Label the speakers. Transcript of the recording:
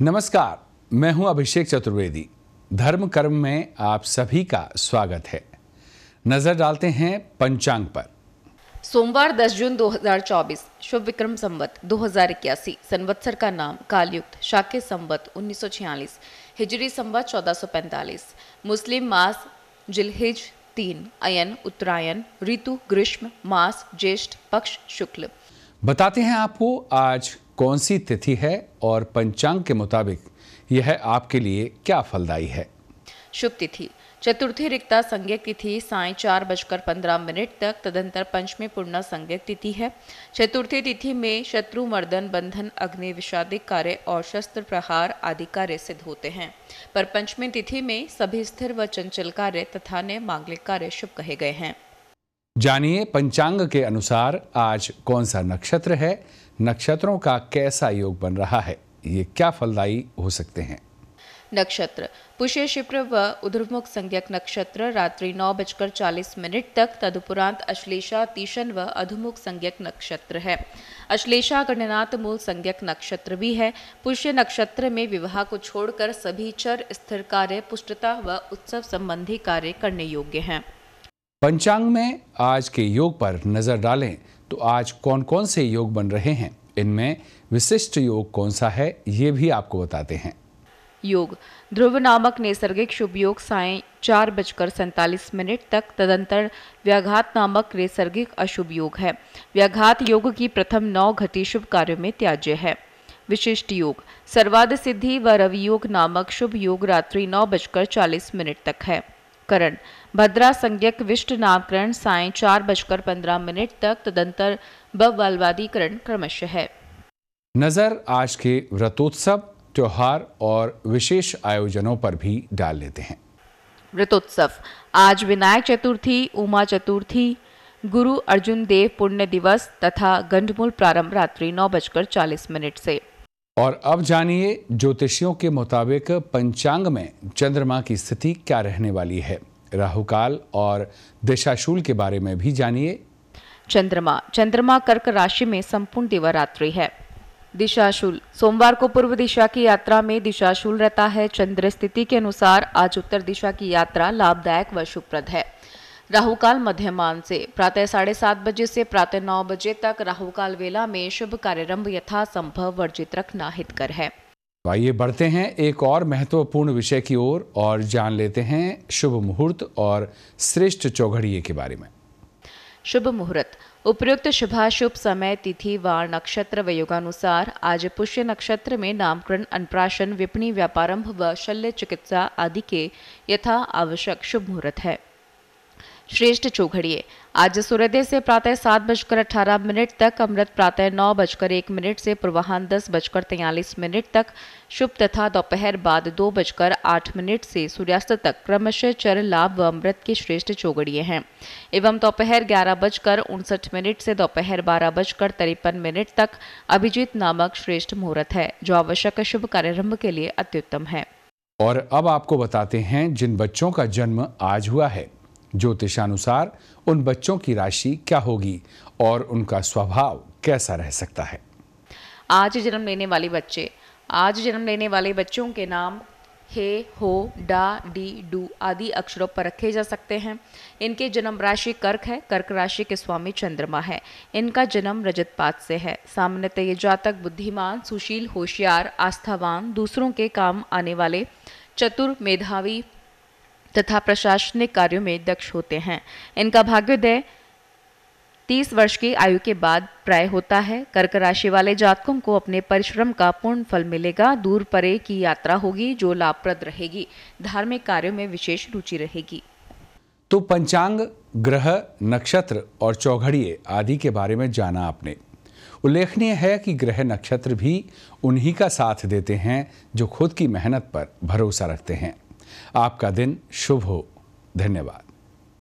Speaker 1: नमस्कार मैं हूं अभिषेक चतुर्वेदी धर्म कर्म में आप सभी का स्वागत है नजर डालते हैं पंचांग पर
Speaker 2: सोमवार 10 जून 2024 शुभ विक्रम संवत दो हजार इक्यासी संवत्सर का नाम कालयुक्त शाके संवत 1946 हिजरी संवत 1445 मुस्लिम मास जिलहिज तीन अयन उत्तरायण ऋतु ग्रीष्म मास ज्येष्ठ पक्ष शुक्ल
Speaker 1: बताते हैं आपको आज कौन सी तिथि है और पंचांग के मुताबिक यह आपके लिए क्या फलदायी है
Speaker 2: शुभ तिथि चतुर्थी रिक्ता संज्ञक तिथि साय चार बजकर पंद्रह मिनट तक तदंतर पंचमी पूर्णा संज्ञक तिथि है चतुर्थी तिथि में शत्रु मर्दन बंधन अग्नि विषादिक कार्य और शस्त्र प्रहार आदि कार्य सिद्ध होते हैं पर पंचमी तिथि में सभी स्थिर व चंचल कार्य तथा ने मांगलिक कार्य शुभ कहे गए हैं
Speaker 1: जानिए पंचांग के अनुसार आज कौन सा नक्षत्र है नक्षत्रों का कैसा योग बन रहा है ये क्या फलदायी हो सकते हैं
Speaker 2: नक्षत्र पुष्य शिप्र व उधर्मुख संज्ञक नक्षत्र रात्रि नौ बजकर चालीस मिनट तक तदुपरांत अश्लेषा तीशन व अधुमुख संज्ञक नक्षत्र है अश्लेषा गणनाथ मूल संज्ञक नक्षत्र भी है पुष्य नक्षत्र में विवाह को छोड़कर सभी चर स्थिर कार्य पुष्टता व उत्सव संबंधी कार्य करने योग्य हैं
Speaker 1: पंचांग में आज के योग पर नजर डालें तो आज कौन कौन से योग बन रहे हैं इनमें विशिष्ट योग कौन सा है ये भी आपको बताते हैं
Speaker 2: योग ध्रुव नामक नैसर्गिक शुभ योग साय चार बजकर सैंतालीस मिनट तक तदंतर व्याघात नामक नैसर्गिक अशुभ योग है व्याघात योग की प्रथम नौ घटी शुभ कार्यों में त्याज्य है विशिष्ट योग सर्वाद सिद्धि व रवि योग नामक शुभ योग रात्रि नौ बजकर चालीस मिनट तक है करण भद्रा संज्ञक विष्ट नामकरण साय चार बजकर पंद्रह मिनट तक तदंतर बवालवादीकरण क्रमश है
Speaker 1: नजर आज के व्रतोत्सव त्योहार और विशेष आयोजनों पर भी डाल लेते हैं
Speaker 2: व्रतोत्सव आज विनायक चतुर्थी उमा चतुर्थी गुरु अर्जुन देव पुण्य दिवस तथा गंडमूल प्रारंभ रात्रि नौ बजकर चालीस मिनट से
Speaker 1: और अब जानिए ज्योतिषियों के मुताबिक पंचांग में चंद्रमा की स्थिति क्या रहने वाली है राहुकाल और दिशाशूल के बारे में भी जानिए
Speaker 2: चंद्रमा चंद्रमा कर्क राशि में संपूर्ण दिवरात्रि है दिशाशूल सोमवार को पूर्व दिशा की यात्रा में दिशाशूल रहता है चंद्र स्थिति के अनुसार आज उत्तर दिशा की यात्रा लाभदायक व शुभप्रद है राहुकाल मध्यमान से प्रातः साढ़े सात बजे से प्रातः नौ बजे तक राहुकाल वेला में शुभ कार्यरंभ संभव वर्जित रखना हितकर है
Speaker 1: तो आइए बढ़ते हैं एक और महत्वपूर्ण विषय की ओर और, और जान लेते हैं शुभ मुहूर्त और श्रेष्ठ चौघड़िए के बारे में
Speaker 2: शुभ मुहूर्त उपयुक्त शुभाशुभ समय तिथि व नक्षत्र व युगानुसार आज पुष्य नक्षत्र में नामकरण अनप्राशन विपणी व्यापारंभ व शल्य चिकित्सा आदि के यथा आवश्यक शुभ मुहूर्त है श्रेष्ठ चौघड़िए आज सूर्योदय से प्रातः सात बजकर अठारह मिनट तक अमृत प्रातः नौ बजकर एक मिनट से पूर्वाहन दस बजकर तैयलीस मिनट तक शुभ तथा दोपहर बाद दो बजकर आठ मिनट से सूर्यास्त तक क्रमशः चर लाभ व अमृत के श्रेष्ठ चौगड़िए हैं एवं दोपहर ग्यारह बजकर उनसठ मिनट से दोपहर बारह बजकर तिरपन मिनट तक अभिजीत नामक श्रेष्ठ मुहूर्त है जो आवश्यक शुभ कार्यारंभ के लिए अत्युत्तम है
Speaker 1: और अब आपको बताते हैं जिन बच्चों का जन्म आज हुआ है ज्योतिषानुसार उन बच्चों की राशि क्या होगी और उनका स्वभाव कैसा रह सकता है
Speaker 2: आज जन्म लेने वाले बच्चे आज जन्म लेने वाले बच्चों के नाम हे हो डा डी डू आदि अक्षरों पर रखे जा सकते हैं इनके जन्म राशि कर्क है कर्क राशि के स्वामी चंद्रमा है इनका जन्म रजत पात से है सामान्यतः ये जातक बुद्धिमान सुशील होशियार आस्थावान दूसरों के काम आने वाले चतुर मेधावी तथा प्रशासनिक कार्यों में दक्ष होते हैं इनका भाग्योदय तीस वर्ष की आयु के बाद प्राय होता है कर्क राशि वाले जातकों को अपने परिश्रम का पूर्ण फल मिलेगा दूर परे की यात्रा होगी जो लाभप्रद रहेगी धार्मिक कार्यों में विशेष रुचि रहेगी
Speaker 1: तो पंचांग ग्रह नक्षत्र और चौघड़िए आदि के बारे में जाना आपने उल्लेखनीय है कि ग्रह नक्षत्र भी उन्हीं का साथ देते हैं जो खुद की मेहनत पर भरोसा रखते हैं आपका दिन शुभ हो धन्यवाद